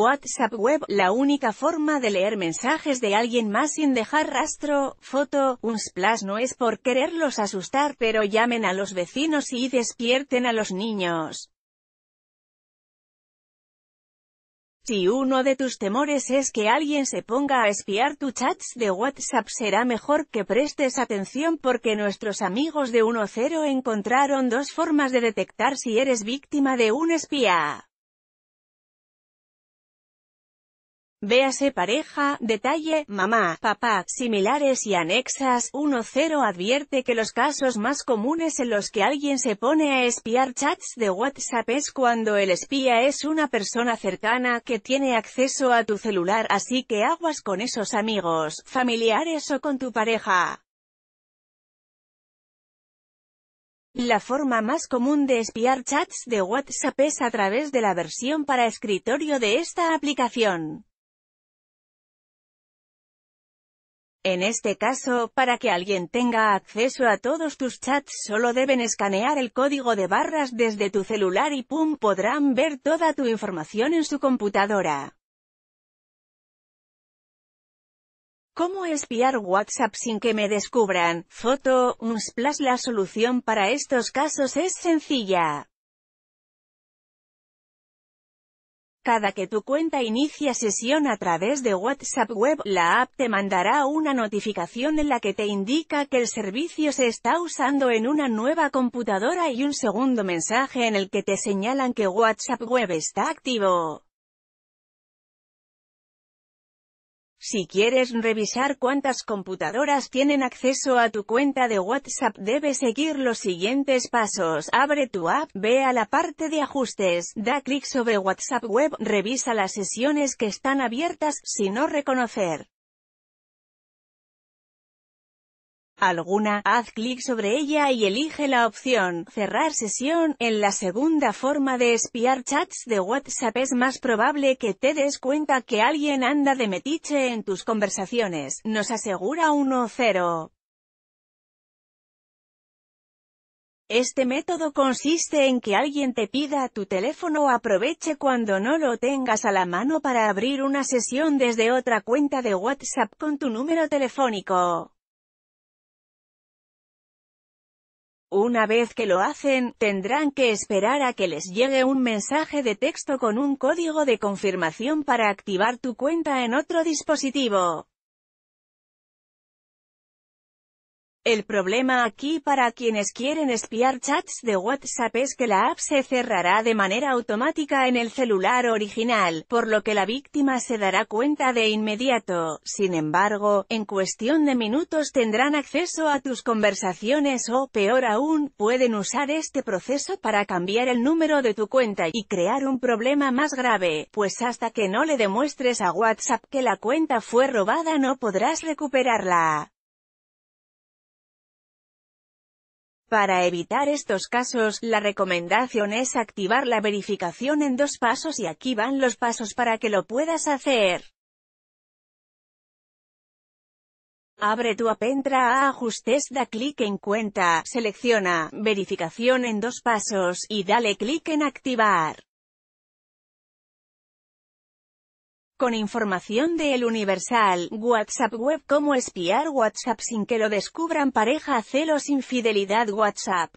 WhatsApp Web, la única forma de leer mensajes de alguien más sin dejar rastro, foto, un splash no es por quererlos asustar pero llamen a los vecinos y despierten a los niños. Si uno de tus temores es que alguien se ponga a espiar tus chats de WhatsApp será mejor que prestes atención porque nuestros amigos de 1.0 encontraron dos formas de detectar si eres víctima de un espía. Véase pareja, detalle, mamá, papá, similares y anexas. 1.0 advierte que los casos más comunes en los que alguien se pone a espiar chats de WhatsApp es cuando el espía es una persona cercana que tiene acceso a tu celular así que aguas con esos amigos, familiares o con tu pareja. La forma más común de espiar chats de WhatsApp es a través de la versión para escritorio de esta aplicación. En este caso, para que alguien tenga acceso a todos tus chats solo deben escanear el código de barras desde tu celular y pum podrán ver toda tu información en su computadora. ¿Cómo espiar WhatsApp sin que me descubran? Foto, Unsplash La solución para estos casos es sencilla. Cada que tu cuenta inicia sesión a través de WhatsApp Web, la app te mandará una notificación en la que te indica que el servicio se está usando en una nueva computadora y un segundo mensaje en el que te señalan que WhatsApp Web está activo. Si quieres revisar cuántas computadoras tienen acceso a tu cuenta de WhatsApp debes seguir los siguientes pasos. Abre tu app, ve a la parte de ajustes, da clic sobre WhatsApp Web, revisa las sesiones que están abiertas, si no reconocer alguna, haz clic sobre ella y elige la opción Cerrar sesión. En la segunda forma de espiar chats de WhatsApp es más probable que te des cuenta que alguien anda de metiche en tus conversaciones, nos asegura 1-0. Este método consiste en que alguien te pida tu teléfono o aproveche cuando no lo tengas a la mano para abrir una sesión desde otra cuenta de WhatsApp con tu número telefónico. Una vez que lo hacen, tendrán que esperar a que les llegue un mensaje de texto con un código de confirmación para activar tu cuenta en otro dispositivo. El problema aquí para quienes quieren espiar chats de WhatsApp es que la app se cerrará de manera automática en el celular original, por lo que la víctima se dará cuenta de inmediato. Sin embargo, en cuestión de minutos tendrán acceso a tus conversaciones o, peor aún, pueden usar este proceso para cambiar el número de tu cuenta y crear un problema más grave, pues hasta que no le demuestres a WhatsApp que la cuenta fue robada no podrás recuperarla. Para evitar estos casos, la recomendación es activar la verificación en dos pasos y aquí van los pasos para que lo puedas hacer. Abre tu app, entra a ajustes, da clic en cuenta, selecciona verificación en dos pasos y dale clic en activar. Con información de El Universal, WhatsApp Web Cómo espiar WhatsApp sin que lo descubran pareja celos infidelidad WhatsApp